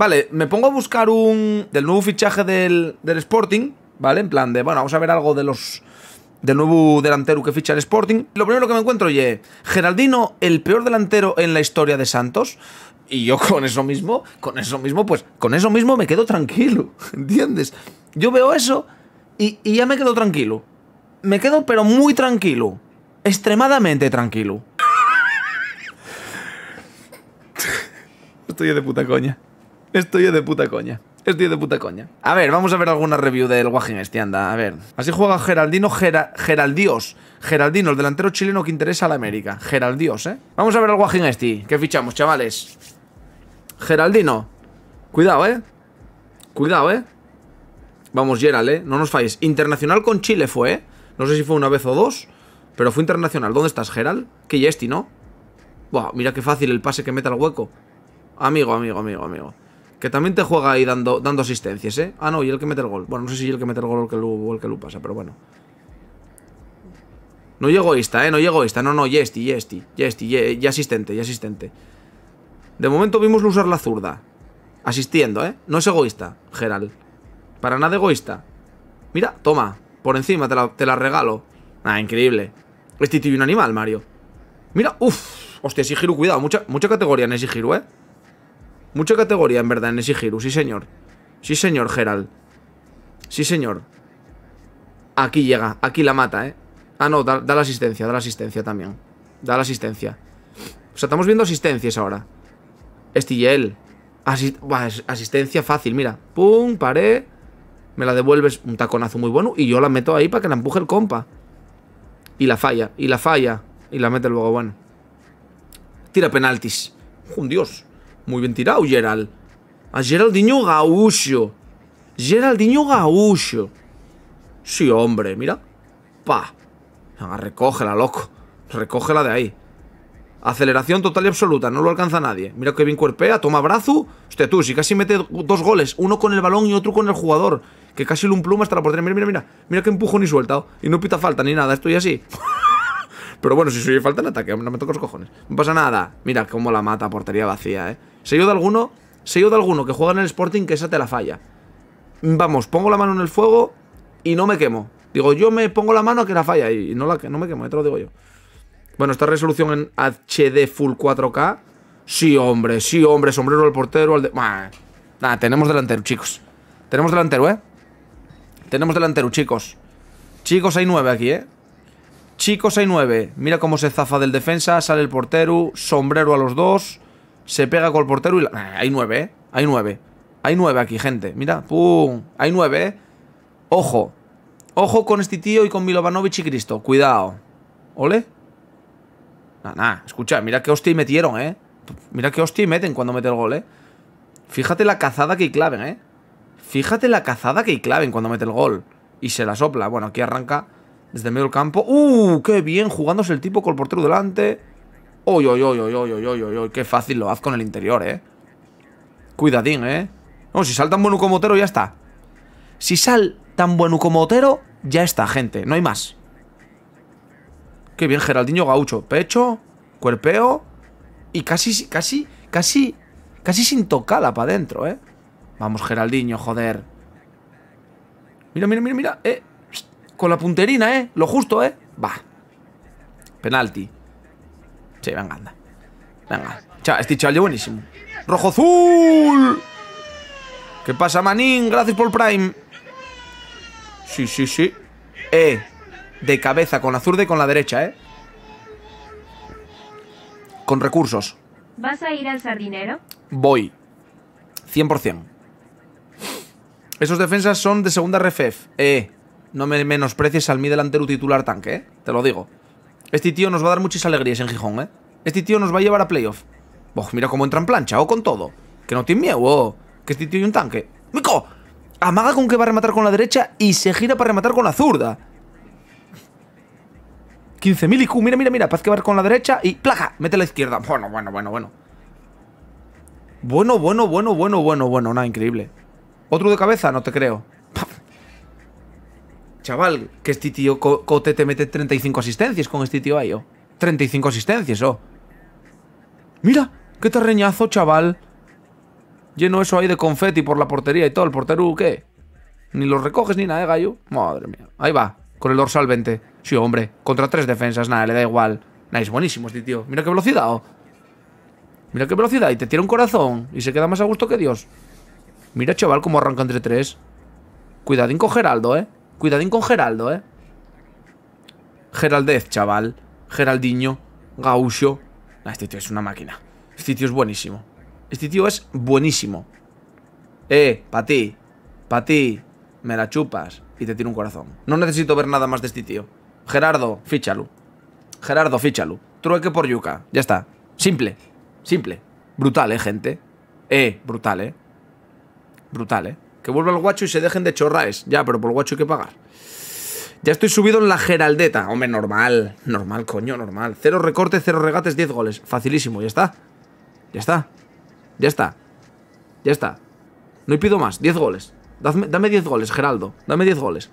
Vale, me pongo a buscar un... Del nuevo fichaje del, Sporting, ¿vale? En plan de, bueno, vamos a ver algo de los del nuevo delantero que ficha el Sporting. Lo primero que me encuentro, oye, Geraldino, el peor delantero en la historia de Santos. Y yo con eso mismo, con eso mismo, pues con eso mismo me quedo tranquilo, ¿entiendes? Yo veo eso y, y ya me quedo tranquilo. Me quedo pero muy tranquilo. Extremadamente tranquilo. Estoy de puta coña. Estoy de puta coña. Estoy de puta coña. A ver, vamos a ver alguna review del Wagen anda, a ver. Así juega Geraldino, geraldíos. Geraldino, el delantero chileno que interesa a la América. Geraldíos, ¿eh? Vamos a ver al Wagen que ¿Qué fichamos, chavales? Geraldino. Cuidado, ¿eh? Cuidado, ¿eh? Vamos, Gerald, ¿eh? No nos falles. Internacional con Chile fue, ¿eh? No sé si fue una vez o dos, pero fue internacional. ¿Dónde estás, Gerald? Que Yesti, ¿no? Buah, mira qué fácil el pase que mete al hueco. Amigo, amigo, amigo, amigo. Que también te juega ahí dando, dando asistencias, ¿eh? Ah, no, y el que mete el gol. Bueno, no sé si el que mete el gol o el que lo, el que pasa, pero bueno. No llegó egoísta, ¿eh? No llegó egoísta. No, no, Yesti, Yesti, Yes y asistente, y asistente. De momento vimos usar la zurda. Asistiendo, ¿eh? No es egoísta, Geral. Para nada egoísta. Mira, toma. Por encima te la, regalo. Ah, increíble. Este tío y un animal, Mario. Mira, uff. Hostia, giro, cuidado. Mucha, mucha categoría en ese giro, ¿eh? Mucha categoría, en verdad, en ese giro. Sí, señor. Sí, señor, Gerald. Sí, señor. Aquí llega. Aquí la mata, ¿eh? Ah, no, da, la asistencia. Da la asistencia también. Da la asistencia. O sea, estamos viendo asistencias ahora. Estillel. Asist asistencia fácil, mira. Pum, paré. Me la devuelves un taconazo muy bueno y yo la meto ahí para que la empuje el compa. Y la falla, y la falla. Y la mete luego, bueno. Tira penaltis. Un dios. Muy bien tirado, Gerald. A Geraldinho Gaúcho. Geraldinho Gaúcho. Sí, hombre, mira. Pa. recógela, loco. Recógela de ahí. Aceleración total y absoluta, no lo alcanza nadie. Mira que bien cuerpea, toma brazo. Hostia, tú, si casi mete dos goles, uno con el balón y otro con el jugador. Que casi lo un pluma hasta la portería. Mira, mira, mira. Mira que empujo ni suelta. Oh. Y no pita falta ni nada, estoy así. Pero bueno, si soy falta el ataque, no me toco los cojones. No pasa nada. Mira cómo la mata, portería vacía, ¿eh? Se ayuda alguno, se ayuda alguno que juega en el Sporting que esa te la falla. Vamos, pongo la mano en el fuego y no me quemo. Digo, yo me pongo la mano a que la falla y no, la, no me quemo, ya te lo digo yo. Bueno, esta resolución en HD Full 4K. Sí, hombre, sí, hombre, sombrero al portero, al de... Nada, tenemos delantero, chicos. Tenemos delantero, ¿eh? Tenemos delantero, chicos. Chicos, hay nueve aquí, ¿eh? Chicos, hay nueve. Mira cómo se zafa del defensa. Sale el portero. Sombrero a los dos. Se pega con el portero y... La... Ah, hay nueve, ¿eh? Hay nueve. Hay nueve aquí, gente. Mira. ¡Pum! Hay nueve, ¿eh? Ojo. Ojo con este tío y con Milovanovic y Cristo. Cuidado. ¿Ole? Nada, nada. Escucha, mira qué hostia metieron, ¿eh? Mira qué hostia meten cuando mete el gol, ¿eh? Fíjate la cazada que claven, ¿eh? Fíjate la cazada que claven cuando mete el gol. Y se la sopla. Bueno, aquí arranca... Desde medio campo. ¡Uh! ¡Qué bien! Jugándose el tipo con el portero delante. ¡Uy, uy, uy, uy, uy, uy, uy! qué fácil lo haz con el interior, eh! Cuidadín, eh. No, si sal tan bueno como Otero, ya está. Si sal tan bueno como Otero, ya está, gente. No hay más. Qué bien, Geraldinho Gaucho. Pecho, cuerpeo y casi, casi, casi, casi sin tocada para adentro, ¿eh? Vamos, Geraldinho, joder. Mira, mira, mira, mira. Eh, con la punterina, ¿eh? Lo justo, ¿eh? Va. Penalti. Sí, venga, anda. Venga. Chao, este chaval buenísimo. ¡Rojo azul! ¿Qué pasa, manín? Gracias por el Prime. Sí, sí, sí. Eh. De cabeza, con la zurda y con la derecha, ¿eh? Con recursos. ¿Vas a ir al sardinero? Voy. 100%. Esos defensas son de segunda refef Eh. No me menosprecies al mi delantero titular tanque, ¿eh? Te lo digo. Este tío nos va a dar muchas alegrías en Gijón, ¿eh? Este tío nos va a llevar a playoff. mira cómo entra en plancha, o con todo. Que no tiene miedo, que este tío hay un tanque. ¡Mico! Amaga con que va a rematar con la derecha y se gira para rematar con la zurda. 15.000 IQ, mira, mira, mira. Paz que va con la derecha y plaja, mete a la izquierda. Bueno, bueno, bueno, bueno. Bueno, bueno, bueno, bueno, bueno, bueno. Nada, increíble. ¿Otro de cabeza? No te creo chaval, que este tío Cote te mete 35 asistencias con este tío Ayo. 35 asistencias, oh. Mira, qué terreñazo, chaval. Lleno eso ahí de confeti por la portería y todo. ¿El portero qué? Ni lo recoges ni nada, ¿eh, gallo. Madre mía. Ahí va, con el dorsal 20. Sí, hombre, contra tres defensas, nada, le da igual. Nice, buenísimo este tío. Mira qué velocidad, oh. Mira qué velocidad. Y te tira un corazón. Y se queda más a gusto que Dios. Mira, chaval, cómo arranca entre tres. Cuidado, con Geraldo, ¿eh? Cuidadín con Geraldo, ¿eh? Geraldez, chaval. Geraldiño. Gaucho. este tío es una máquina. Este tío es buenísimo. Este tío es buenísimo. Eh, pa' ti. Pa' ti. Me la chupas y te tiro un corazón. No necesito ver nada más de este tío. Gerardo, fíchalo. Gerardo, fíchalo. Trueque por yuca. Ya está. Simple. Simple. Brutal, eh, gente. Eh, brutal, eh. Brutal, eh. Que vuelva el guacho y se dejen de chorraes. Ya, pero por el guacho hay que pagar. Ya estoy subido en la Geraldeta. Hombre, normal. Normal, coño, normal. Cero recortes, cero regates, diez goles. Facilísimo, ya está. Ya está. Ya está. Ya está. No pido más. diez goles. Dame, dame goles, Geraldo. Dame diez goles.